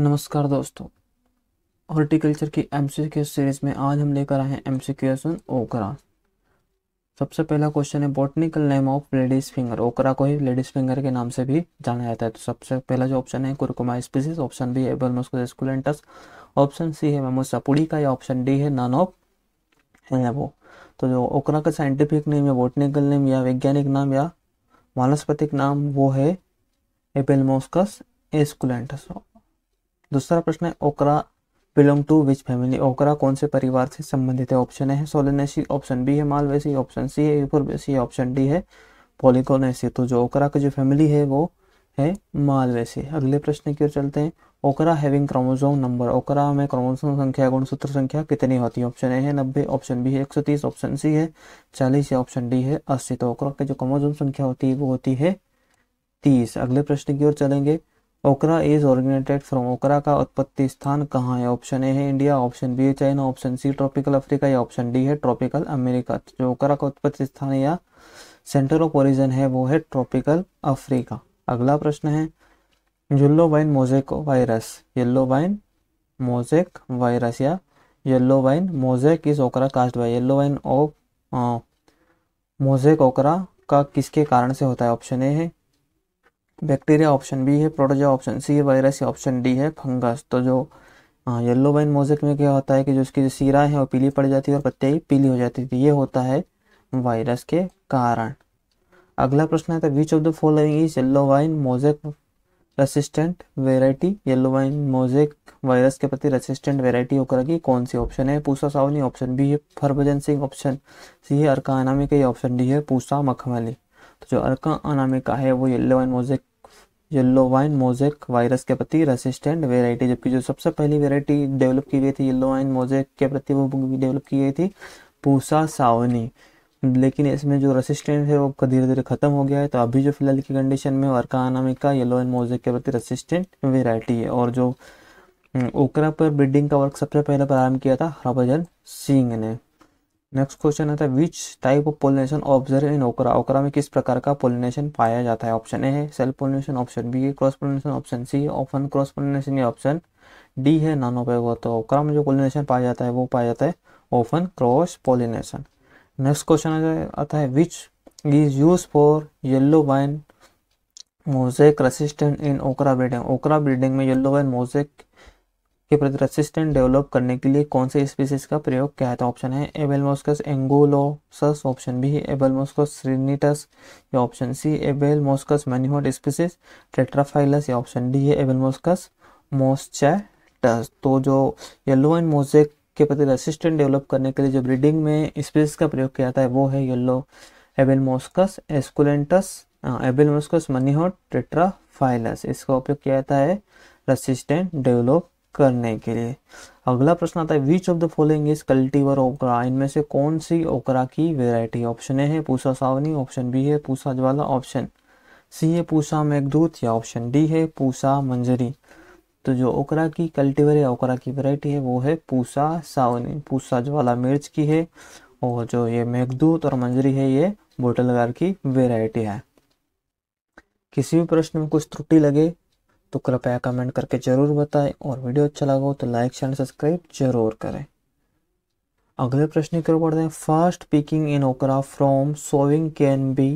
नमस्कार दोस्तों हॉर्टिकल्चर की एम सीरीज में आज हम लेकर आए हैं एम सी ओकरा सबसे पहला क्वेश्चन है botanical name of ladies finger okra को ही लेडीज फिंगर के नाम से भी जाना जाता है तो सबसे पहला जो ऑप्शन है कुरकुमा स्पीसीज ऑप्शन बी है बर्मोस्कुलेंटस ऑप्शन सी है मेमोसापुड़ी का या ऑप्शन डी है नान ऑफ वो तो जो ओकरा का साइंटिफिक नेम या बॉटनिकल नेम या वैज्ञानिक नाम या वानस्पतिक नाम वो है एपेलमोस्कस एस्कुलेंटस दूसरा प्रश्न है ओकरा बिलोंग टू विच फैमिली ओकरा कौन से परिवार से संबंधित है ऑप्शन है सोलेनेसी ऑप्शन बी है मालवेसी ऑप्शन सी है यूपुरबेसी ऑप्शन डी है पोलिकोनेसी तो जो ओकरा का जो फैमिली है वो है मालवेसी अगले प्रश्न की ओर चलते हैं ओकरा हैविंग क्रोमोजोम नंबर ओकरा में क्रोमोजोम संख्या गुणसूत्र संख्या कितनी होती है ऑप्शन ए है नब्बे ऑप्शन बी है एक सौ तीस ऑप्शन सी है चालीस या ऑप्शन डी है अस्सी तो ओकरा की जो क्रोमोजोम संख्या होती है वो होती है तीस अगले प्रश्न की ओर चलेंगे ओकरा इज ऑरिजिनेटेड फ्रॉम ओकरा का उत्पत्ति स्थान कहाँ है ऑप्शन ए है इंडिया ऑप्शन बी है China option C tropical Africa या ऑप्शन डी है ट्रॉपिकल अमेरिका जो ओकरा का उत्पत्ति स्थान या सेंटर ऑफ ओरिजन है वो है ट्रॉपिकल अफ्रीका अगला प्रश्न है yellow vein mosaic virus yellow vein mosaic virus या yellow vein mosaic is okra caused by yellow vein of mosaic okra का किसके कारण से होता है ऑप्शन ए है बैक्टीरिया ऑप्शन बी है प्रोटोजा ऑप्शन सी है वायरस ऑप्शन डी है फंगस तो जो येलो वाइन मोजेक में क्या होता है कि जो उसकी जो सीरा है वो पीली पड़ जाती है और पत्ते ही पीली हो जाती है ये होता है वायरस के कारण अगला प्रश्न है which of the following is yellow vein mosaic resistant variety yellow vein mosaic virus के प्रति रेसिस्टेंट वेराइटी होकर की कौन सी ऑप्शन है पूसा सावनी ऑप्शन बी है फरभजन सिंह ऑप्शन सी है अर्का अनामिका ऑप्शन डी है पूसा मखमली तो जो अर्का अनामिका है वो yellow vein mosaic yellow vein mosaic virus के प्रति रेसिस्टेंट वेराइटी जबकि जो सबसे पहली वेराइटी डेवलप की गई थी येल्लो वाइन मोजेक के प्रति वो डेवलप की गई थी पूसा सावनी लेकिन इसमें जो रेसिस्टेंट है वो धीरे धीरे ख़त्म हो गया है तो अभी जो फिलहाल की कंडीशन में वर्कानामिका येलो एंड मोजेक के प्रति रेसिस्टेंट वेराइटी है और जो हम्म, ओकरा पर ब्रीडिंग का वर्क सबसे पहले प्रारंभ किया था हरभजन सिंह ने नेक्स्ट क्वेश्चन आता है which type of pollination observe in okra okra में किस प्रकार का पोलिनेशन पाया जाता है ऑप्शन ए है सेल्फ पोलिनेशन ऑप्शन बी है क्रॉस पोलिनेशन ऑप्शन सी है ऑप्शन क्रॉस पोलिनेशन या ऑप्शन डी है नॉन ओपे तो ओकरा में जो पोलिनेशन पाया जाता है वो पाया जाता है often cross pollination next question आता है which is use for yellow vein mosaic resistant in okra breeding ओकरा ब्रीडिंग में येल्लो वाइन मोजेक के प्रति रेसिस्टेंट डेवलप करने के लिए कौन से स्पीसीज का प्रयोग किया है ऑप्शन है एबेलमोस्कस एंगोलोसस ऑप्शन बी है एबेलमोस्कस श्रीनिटस या ऑप्शन सी एबेलमोस्कस मैनिमोट स्पीसीज टेट्राफाइलस या ऑप्शन डी है एबेलमोस्कस मोस्चैटस तो जो येलो एंड मोजेक के प्रति रेसिस्टेंट डेवलप करने के लिए जो ब्रीडिंग में स्पीसीज का प्रयोग किया जाता है वो है येलो एबेलमोस्कस एस्कुलेंटस एबेलमोस्कस मनीहोट टेट्राफाइलस इसका उपयोग किया जाता है रेसिस्टेंट डेवलप करने के लिए अगला प्रश्न आता है which of the following is cultivar okra इनमें से कौन सी ओकरा की वेराइटी ऑप्शन ए है पूसा सावनी ऑप्शन बी है पूसा ज्वाला ऑप्शन सी है पूसा मेघदूत या ऑप्शन डी है पूसा मंजरी तो जो ओकरा की कल्टीवर या ओकरा की वैरायटी है वो है पूसा सावनी पूसा ज्वाला मिर्च की है और जो ये मेघदूत और मंजरी है ये बोटलगार की वेराइटी है किसी भी प्रश्न में कुछ त्रुटि लगे तो कृपया कमेंट करके ज़रूर बताएं और वीडियो अच्छा लगा हो तो लाइक शेयर सब्सक्राइब जरूर करें अगले प्रश्न की ओर बढ़ते हैं fast picking in okra from sowing can be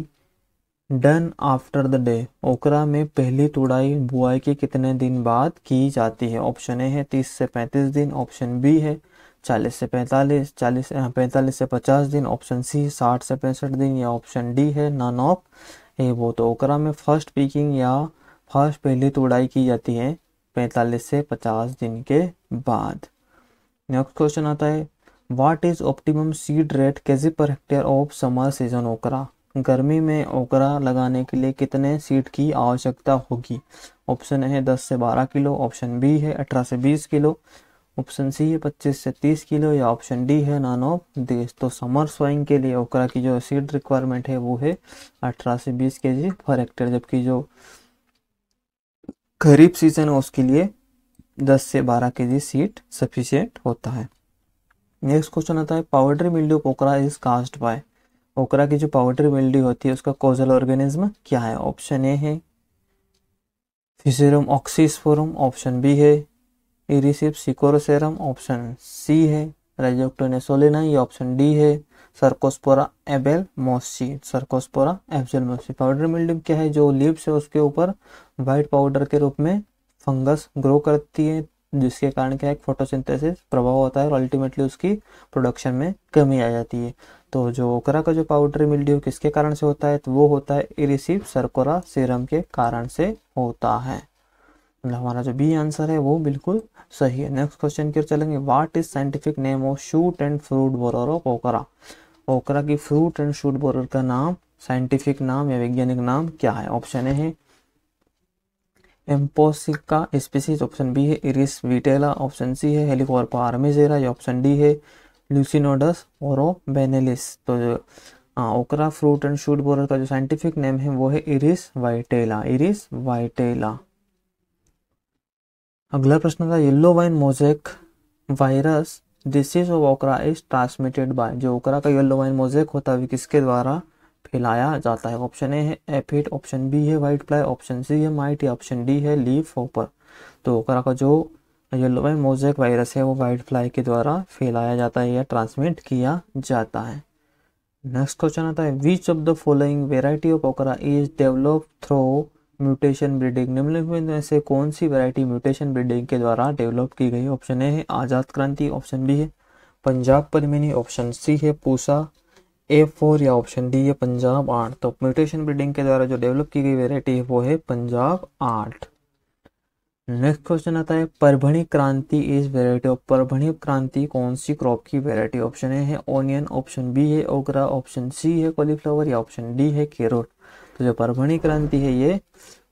done after the day okra में पहली तुड़ाई बुआई के कितने दिन बाद की जाती है ऑप्शन ए है तीस से पैंतीस दिन ऑप्शन बी है चालीस से पैंतालीस चालीस पैंतालीस से पचास दिन ऑप्शन सी साठ से पैंसठ दिन या ऑप्शन डी है नॉन ऑफ ए वो तो ओकरा में फर्स्ट पिकिंग या फर्स्ट पहली तोड़ाई की जाती है 45 से 50 दिन के बाद नेक्स्ट क्वेश्चन आता है what is optimum seed rate कैसे per hectare of summer season ओकरा गर्मी में ओकरा लगाने के लिए कितने सीड की आवश्यकता होगी ऑप्शन है 10 से 12 किलो ऑप्शन बी है 18 से 20 किलो ऑप्शन सी है 25 से 30 किलो या ऑप्शन डी है नॉन ऑफ देश तो समर स्वाइंग के लिए ओकरा की जो सीड रिक्वायरमेंट है वो है 18 से 20 के जी पर हेक्टेयर जबकि जो खरीफ सीजन है उसके लिए 10 से 12 के जी सीट सफिशियंट होता है नेक्स्ट क्वेश्चन आता है powdery of okra is caused by okra की जो पाउडरी मिल्डी होती है उसका कोजल ऑर्गेनिज्म क्या है ऑप्शन ए है फिसेरम ऑक्सीस्फोरम ऑप्शन बी है इरिसिप सिकोरोसेरम ऑप्शन सी है रेजोक्टोनेसोलिना ये ऑप्शन डी है cercospora abelmoschi cercospora abelmoschi powder mildew क्या है जो लीव्स है उसके ऊपर वाइट पाउडर के रूप में फंगस ग्रो करती है जिसके कारण क्या है फोटोसिंथेसिस प्रभाव होता है और अल्टीमेटली उसकी प्रोडक्शन में कमी आ जाती है तो जो ओकरा का जो पाउडर मिल्ड्यू किसके कारण से होता है तो वो होता है इरिसिव सरकोरा सीरम के कारण से होता है मतलब हमारा जो बी आंसर है वो बिल्कुल सही है नेक्स्ट क्वेश्चन की ओर चलेंगे what is scientific name of shoot and fruit of okra okra की फ्रूट एंड शूट बोरर का नाम साइंटिफिक नाम या वैज्ञानिक नाम क्या है ऑप्शन ए है एम्पोसिका स्पीसीज ऑप्शन बी है इरिस विटेला ऑप्शन सी है हेलिकॉर्पा आर्मेजेरा ये ऑप्शन डी है ल्यूसिनोडस और बेनेलिस तो जो हाँ, ओकरा फ्रूट एंड शूट बोरर का जो साइंटिफिक नेम है वो है इरिस वाइटेला इरिस वाइटेला अगला प्रश्न था yellow vein mosaic virus disease of okra is transmitted by जो ओकरा का येलो वाइन मोजेक होता है किसके द्वारा फैलाया जाता है ऑप्शन ए है एफिड ऑप्शन बी है वाइट फ्लाई ऑप्शन सी है माइट ऑप्शन डी है लीफ होपर तो ओकरा का जो येलो वाइन मोजेक वायरस है वो वाइट फ्लाई के द्वारा फैलाया जाता है या ट्रांसमिट किया जाता है नेक्स्ट क्वेश्चन आता है which of the following variety of okra is develop through mutation breeding निम्नलिखित मतलब में से कौन सी वैरायटी म्यूटेशन ब्रीडिंग के द्वारा डेवलप की गई ऑप्शन ए है आज़ाद क्रांति ऑप्शन बी है पंजाब परमिनी ऑप्शन सी है पूसा ए फोर या ऑप्शन डी है पंजाब आठ तो म्यूटेशन ब्रीडिंग के द्वारा जो डेवलप की गई वेरायटी है वो है पंजाब आठ नेक्स्ट क्वेश्चन आता है परभणी क्रांति is variety of Parbhani Kranti कौन सी क्रॉप की वेराइटी ऑप्शन ए है ऑनियन ऑप्शन बी है ओगरा ऑप्शन सी है कॉलीफ्लावर या ऑप्शन डी है केरोट तो जो परभणी क्रांति है ये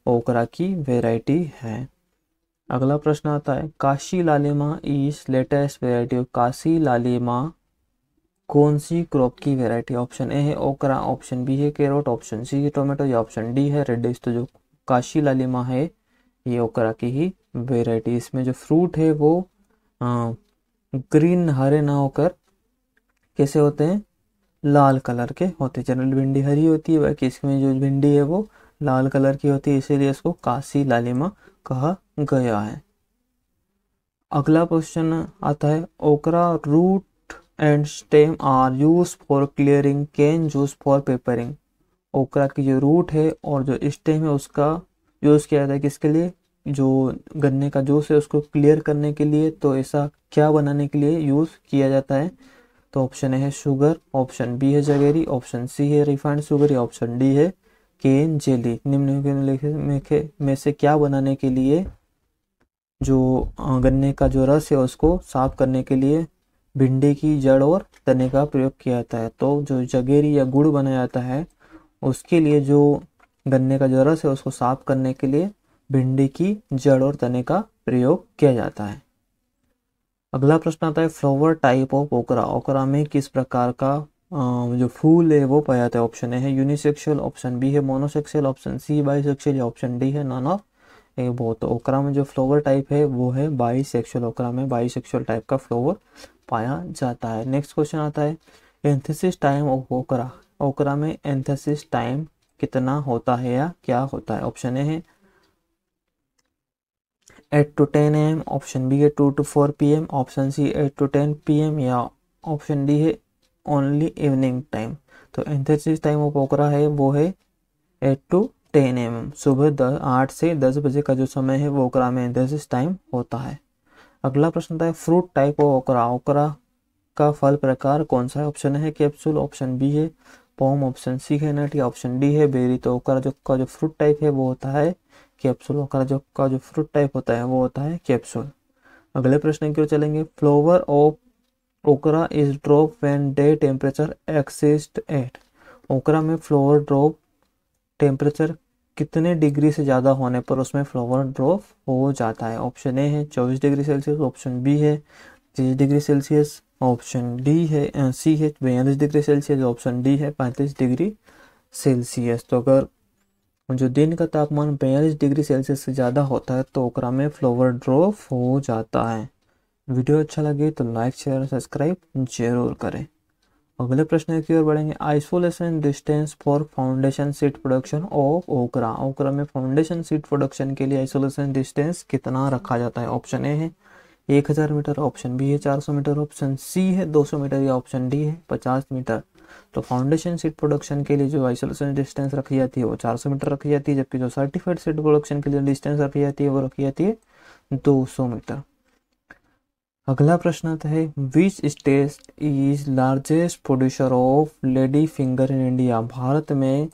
ओकरा की वेराइटी है अगला प्रश्न आता है Kashi Lalima is latest variety of Kashi Lalima कौन सी क्रॉप की वेराइटी ऑप्शन ए है ओकरा ऑप्शन बी है केरोट ऑप्शन सी है टोमेटो या ऑप्शन डी है रेडिस तो जो काशी लालिमा है ये ओकरा की ही वेराइटी इसमें जो फ्रूट है वो आ, ग्रीन हरे ना होकर कैसे होते हैं लाल कलर के होते जनरल भिंडी हरी होती है बाकी इसमें जो भिंडी है वो लाल कलर की होती है इसीलिए इसको काशी लालिमा कहा गया है अगला क्वेश्चन आता है okra root and stem are used for clearing cane juice for preparing okra की जो रूट है और जो स्टेम है उसका यूज़ किया जाता है किसके लिए जो गन्ने का जूस है उसको क्लियर करने के लिए तो ऐसा क्या बनाने के लिए यूज़ किया जाता है तो ऑप्शन ए है शुगर ऑप्शन बी है जगेरी ऑप्शन सी है रिफाइंड शुगर या ऑप्शन डी है केन जेली निम्न में से क्या बनाने के लिए जो गन्ने का जो रस है उसको साफ करने के लिए भिंडी की जड़ और तने का प्रयोग किया जाता है तो जो जगेरी या गुड़ बनाया जाता है उसके लिए जो गन्ने का जो रस है उसको साफ करने के लिए भिंडी की जड़ और तने का प्रयोग किया जाता है अगला प्रश्न आता है flower type of okra okra में किस प्रकार का जो फूल है वो पाया जाता है ऑप्शन ए है यूनिसेक्सुअल ऑप्शन बी है मोनोसेक्सुअल ऑप्शन सी बाईसेक्सुअल या ऑप्शन डी है नॉन ऑफ ए वो तो ओकरा में जो फ्लोवर टाइप है वो है बाईसेक्सुअल ओकरा में बाईसेक्सुअल टाइप का फ्लोवर पाया जाता है नेक्स्ट क्वेश्चन आता है antithesis time of okra okra में एंथेसिस टाइम कितना होता है या क्या होता है ऑप्शन ए है eight to ten A M option B है two to four P M option C eight to ten P M या ऑप्शन डी है ओनली इवनिंग टाइम तो एंथेसिस टाइम ऑफ ओकरा है वो है eight to ten M M सुबह आठ से दस बजे का जो समय है वो ओकरा में एंथेसिस टाइम होता है अगला प्रश्न था फ्रूट टाइप ऑफ ओकरा ओकरा का फल प्रकार कौन सा है ऑप्शन है कैप्सूल ऑप्शन बी है पॉम ऑप्शन सी है नट या ऑप्शन डी है बेरी तो ओकरा जो का जो फ्रूट टाइप है वो होता है कैप्सूलों का जो का जो फ्रूट टाइप होता है वो होता है कैप्सूल अगले प्रश्न की ओर चलेंगे flower of okra is drop when day temperature exceeds at okra में फ्लोवर ड्रॉप टेम्परेचर कितने डिग्री से ज़्यादा होने पर उसमें फ्लोवर ड्रॉप हो जाता है ऑप्शन ए है चौबीस डिग्री सेल्सियस ऑप्शन बी है तीस डिग्री सेल्सियस ऑप्शन डी है सी है बयालीस डिग्री सेल्सियस ऑप्शन डी है पैंतीस डिग्री सेल्सियस तो अगर और जो दिन का तापमान बयालीस डिग्री सेल्सियस से ज़्यादा होता है तो ओकरा में फ्लोवर ड्रॉप हो जाता है वीडियो अच्छा लगे तो लाइक शेयर सब्सक्राइब जरूर करें अगले प्रश्न की ओर बढ़ेंगे isolation distance for foundation seed production of okra okra में फाउंडेशन सीट प्रोडक्शन के लिए आइसोलेशन डिस्टेंस कितना रखा जाता है ऑप्शन ए है एक हज़ार मीटर ऑप्शन बी है चार सौ मीटर ऑप्शन सी है दो सौ मीटर या ऑप्शन डी है पचास मीटर तो फाउंडेशन सीट प्रोडक्शन के लिए जो आइसोलेशन डिस्टेंस रखी जाती है वो 400 मीटर रखी जाती है जबकि जो सर्टिफाइड सीट प्रोडक्शन के लिए डिस्टेंस रखी जाती है वो रखी जाती है 200 मीटर अगला प्रश्न आता है which state is largest producer of lady finger in India Bharat में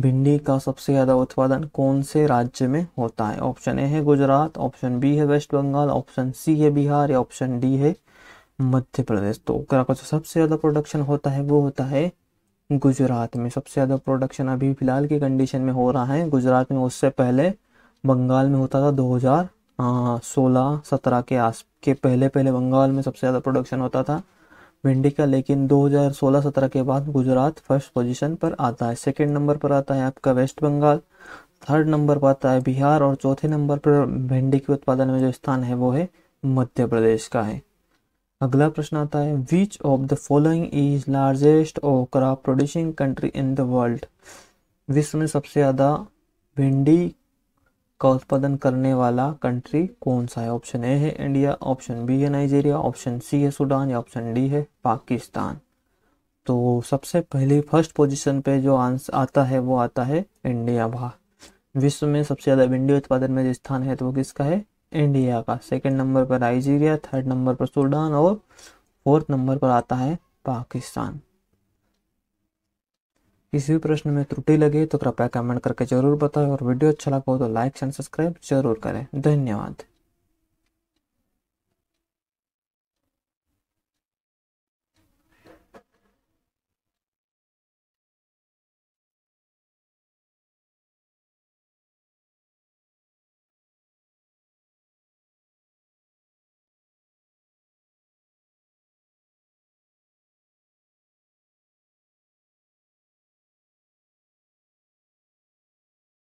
भिंडी का सबसे ज़्यादा उत्पादन कौन से राज्य में होता है ऑप्शन ए है गुजरात ऑप्शन बी है वेस्ट बंगाल ऑप्शन सी है बिहार या ऑप्शन डी है मध्य प्रदेश तो ओकरा का जो सबसे ज़्यादा प्रोडक्शन होता है वो होता है गुजरात में सबसे ज़्यादा प्रोडक्शन अभी फ़िलहाल की कंडीशन में हो रहा है गुजरात में उससे पहले बंगाल में होता था दो हज़ार सोलह सत्रह के आस के पहले पहले बंगाल में सबसे ज़्यादा प्रोडक्शन होता था भिंडी का लेकिन 2016-17 के बाद गुजरात फर्स्ट पोजीशन पर आता है सेकेंड नंबर पर आता है आपका वेस्ट बंगाल थर्ड नंबर पर आता है बिहार और चौथे नंबर पर भिंडी के उत्पादन में जो स्थान है वो है मध्य प्रदेश का है अगला प्रश्न आता है which of the following is largest और crop producing country in the world विश्व में सबसे ज़्यादा भिंडी का उत्पादन करने वाला कंट्री कौन सा है ऑप्शन ए है इंडिया ऑप्शन बी है नाइजीरिया ऑप्शन सी है सूडान या ऑप्शन डी है पाकिस्तान तो सबसे पहले फर्स्ट पोजीशन पे जो आंसर आता है वो आता है इंडिया भा विश्व में सबसे ज़्यादा भिंडी उत्पादन में जो स्थान है तो वो किसका है इंडिया का सेकंड नंबर पर नाइजीरिया थर्ड नंबर पर सूडान और फोर्थ नंबर पर आता है पाकिस्तान किसी भी प्रश्न में त्रुटि लगे तो कृपया कमेंट करके जरूर बताएं और वीडियो अच्छा लगा हो तो लाइक एंड सब्सक्राइब जरूर करें धन्यवाद